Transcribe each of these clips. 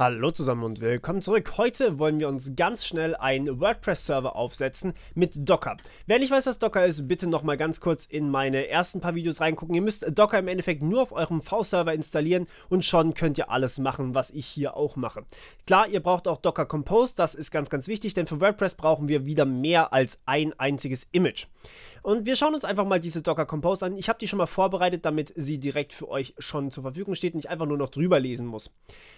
Hallo zusammen und willkommen zurück. Heute wollen wir uns ganz schnell einen WordPress-Server aufsetzen mit Docker. Wer nicht weiß, was Docker ist, bitte nochmal ganz kurz in meine ersten paar Videos reingucken. Ihr müsst Docker im Endeffekt nur auf eurem V-Server installieren und schon könnt ihr alles machen, was ich hier auch mache. Klar, ihr braucht auch Docker Compose, das ist ganz, ganz wichtig, denn für WordPress brauchen wir wieder mehr als ein einziges Image. Und wir schauen uns einfach mal diese Docker Compose an. Ich habe die schon mal vorbereitet, damit sie direkt für euch schon zur Verfügung steht und ich einfach nur noch drüber lesen muss.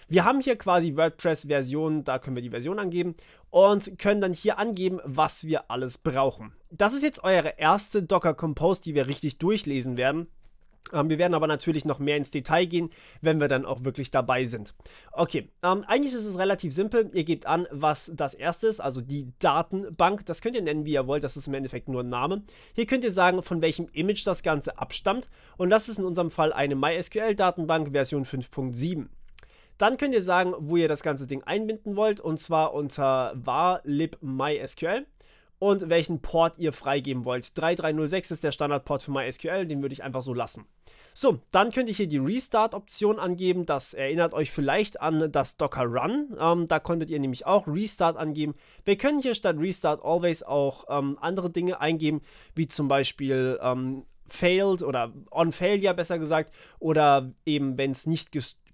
Wir haben hier quasi quasi WordPress-Version, da können wir die Version angeben und können dann hier angeben, was wir alles brauchen. Das ist jetzt eure erste Docker Compose, die wir richtig durchlesen werden. Ähm, wir werden aber natürlich noch mehr ins Detail gehen, wenn wir dann auch wirklich dabei sind. Okay, ähm, eigentlich ist es relativ simpel. Ihr gebt an, was das erste ist, also die Datenbank. Das könnt ihr nennen, wie ihr wollt. Das ist im Endeffekt nur ein Name. Hier könnt ihr sagen, von welchem Image das Ganze abstammt. Und das ist in unserem Fall eine MySQL-Datenbank Version 5.7. Dann könnt ihr sagen, wo ihr das ganze Ding einbinden wollt und zwar unter var lib mysql und welchen Port ihr freigeben wollt. 3306 ist der Standardport für MySQL, den würde ich einfach so lassen. So, dann könnt ihr hier die Restart-Option angeben. Das erinnert euch vielleicht an das Docker Run. Ähm, da konntet ihr nämlich auch Restart angeben. Wir können hier statt Restart Always auch ähm, andere Dinge eingeben, wie zum Beispiel ähm, failed oder on failure besser gesagt oder eben wenn es nicht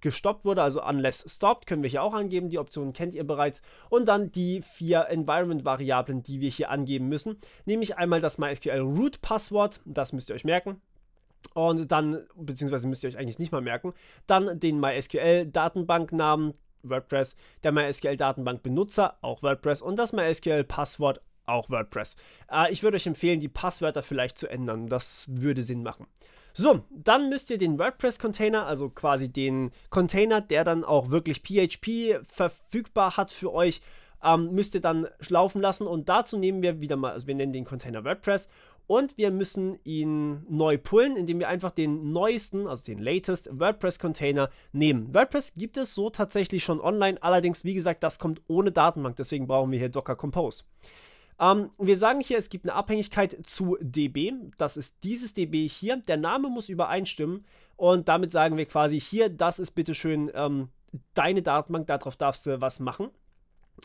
gestoppt wurde, also unless stopped, können wir hier auch angeben, die Optionen kennt ihr bereits. Und dann die vier Environment-Variablen, die wir hier angeben müssen, nämlich einmal das MySQL Root Passwort, das müsst ihr euch merken, und dann, beziehungsweise müsst ihr euch eigentlich nicht mal merken, dann den MySQL-Datenbanknamen, WordPress, der MySQL-Datenbank-Benutzer, auch WordPress und das MySQL-Passwort, auch WordPress. Äh, ich würde euch empfehlen, die Passwörter vielleicht zu ändern, das würde Sinn machen. So, dann müsst ihr den WordPress-Container, also quasi den Container, der dann auch wirklich PHP verfügbar hat für euch, ähm, müsst ihr dann laufen lassen. Und dazu nehmen wir wieder mal, also wir nennen den Container WordPress und wir müssen ihn neu pullen, indem wir einfach den neuesten, also den latest WordPress-Container nehmen. WordPress gibt es so tatsächlich schon online, allerdings, wie gesagt, das kommt ohne Datenbank, deswegen brauchen wir hier Docker Compose. Ähm, wir sagen hier, es gibt eine Abhängigkeit zu DB. Das ist dieses DB hier. Der Name muss übereinstimmen. Und damit sagen wir quasi hier, das ist bitteschön ähm, deine Datenbank, darauf darfst du was machen.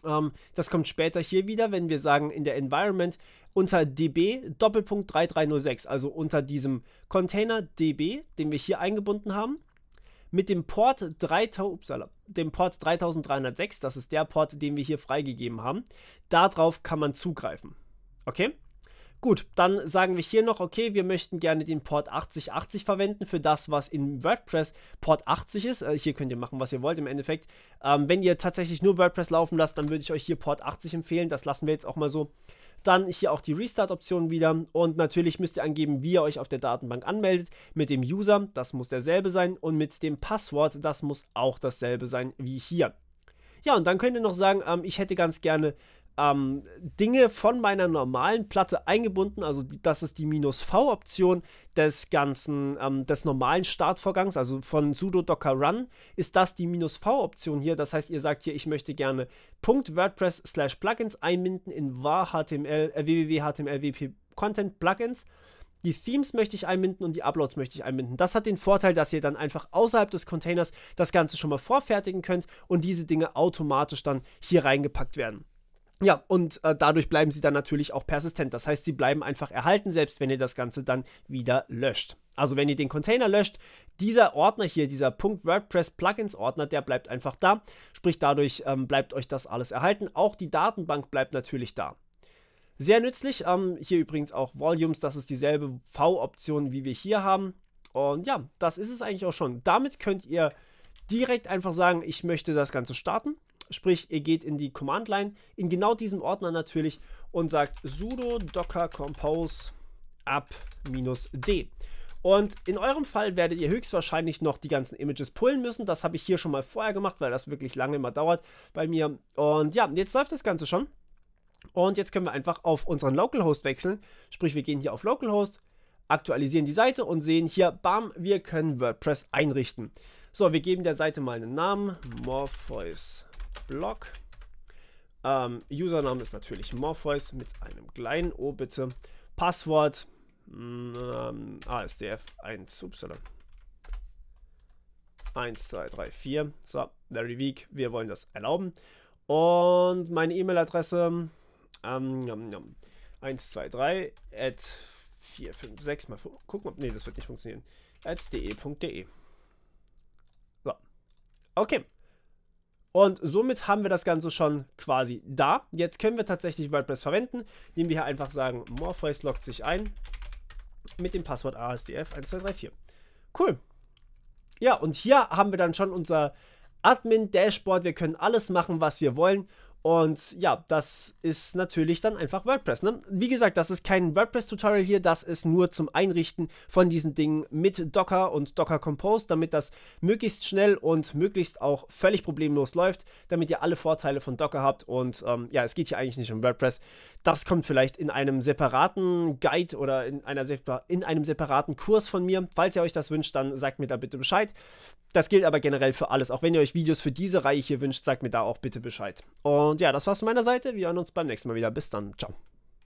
Ähm, das kommt später hier wieder, wenn wir sagen in der Environment unter db Doppelpunkt 3306, also unter diesem Container db, den wir hier eingebunden haben mit dem Port, 3000, upsala, dem Port 3306, das ist der Port, den wir hier freigegeben haben, darauf kann man zugreifen. Okay? Gut, dann sagen wir hier noch, okay, wir möchten gerne den Port 8080 verwenden für das, was in WordPress Port 80 ist. Also hier könnt ihr machen, was ihr wollt im Endeffekt. Ähm, wenn ihr tatsächlich nur WordPress laufen lasst, dann würde ich euch hier Port 80 empfehlen. Das lassen wir jetzt auch mal so. Dann hier auch die Restart-Option wieder und natürlich müsst ihr angeben, wie ihr euch auf der Datenbank anmeldet. Mit dem User, das muss derselbe sein und mit dem Passwort, das muss auch dasselbe sein wie hier. Ja, und dann könnt ihr noch sagen, ähm, ich hätte ganz gerne ähm, Dinge von meiner normalen Platte eingebunden. Also das ist die Minus V-Option des ganzen, ähm, des normalen Startvorgangs, also von sudo docker run, ist das die Minus V-Option hier. Das heißt, ihr sagt hier, ich möchte gerne .wordpress slash plugins einbinden in war HTML, äh, www.html wp content plugins. Die Themes möchte ich einbinden und die Uploads möchte ich einbinden. Das hat den Vorteil, dass ihr dann einfach außerhalb des Containers das Ganze schon mal vorfertigen könnt und diese Dinge automatisch dann hier reingepackt werden. Ja, und äh, dadurch bleiben sie dann natürlich auch persistent. Das heißt, sie bleiben einfach erhalten, selbst wenn ihr das Ganze dann wieder löscht. Also wenn ihr den Container löscht, dieser Ordner hier, dieser Punkt WordPress Plugins Ordner, der bleibt einfach da. Sprich, dadurch ähm, bleibt euch das alles erhalten. Auch die Datenbank bleibt natürlich da. Sehr nützlich. Ähm, hier übrigens auch Volumes, das ist dieselbe V-Option, wie wir hier haben. Und ja, das ist es eigentlich auch schon. Damit könnt ihr direkt einfach sagen, ich möchte das Ganze starten. Sprich, ihr geht in die Command Line, in genau diesem Ordner natürlich und sagt sudo docker compose up-d. Und in eurem Fall werdet ihr höchstwahrscheinlich noch die ganzen Images pullen müssen. Das habe ich hier schon mal vorher gemacht, weil das wirklich lange immer dauert bei mir. Und ja, jetzt läuft das Ganze schon. Und jetzt können wir einfach auf unseren Localhost wechseln. Sprich, wir gehen hier auf Localhost, aktualisieren die Seite und sehen hier, bam, wir können WordPress einrichten. So, wir geben der Seite mal einen Namen, Morpheus Blog. Ähm, Username ist natürlich Morpheus mit einem kleinen O bitte. Passwort hm, ähm, ASDF1, upsala. 1, 2, 3, 4. So, very weak. Wir wollen das erlauben. Und meine E-Mail-Adresse ähm, nom, nom, mal gucken. Ne, das wird nicht funktionieren. at de.de. So. Okay. Und somit haben wir das Ganze schon quasi da. Jetzt können wir tatsächlich WordPress verwenden, indem wir hier einfach sagen, Morpheus loggt sich ein mit dem Passwort ASDF1234. Cool. Ja, und hier haben wir dann schon unser Admin-Dashboard. Wir können alles machen, was wir wollen. Und ja, das ist natürlich dann einfach WordPress. Ne? Wie gesagt, das ist kein WordPress-Tutorial hier, das ist nur zum Einrichten von diesen Dingen mit Docker und Docker Compose, damit das möglichst schnell und möglichst auch völlig problemlos läuft, damit ihr alle Vorteile von Docker habt. Und ähm, ja, es geht hier eigentlich nicht um WordPress. Das kommt vielleicht in einem separaten Guide oder in, einer separ in einem separaten Kurs von mir. Falls ihr euch das wünscht, dann sagt mir da bitte Bescheid. Das gilt aber generell für alles. Auch wenn ihr euch Videos für diese Reihe hier wünscht, sagt mir da auch bitte Bescheid. Und und ja, das war's von meiner Seite. Wir hören uns beim nächsten Mal wieder. Bis dann. Ciao.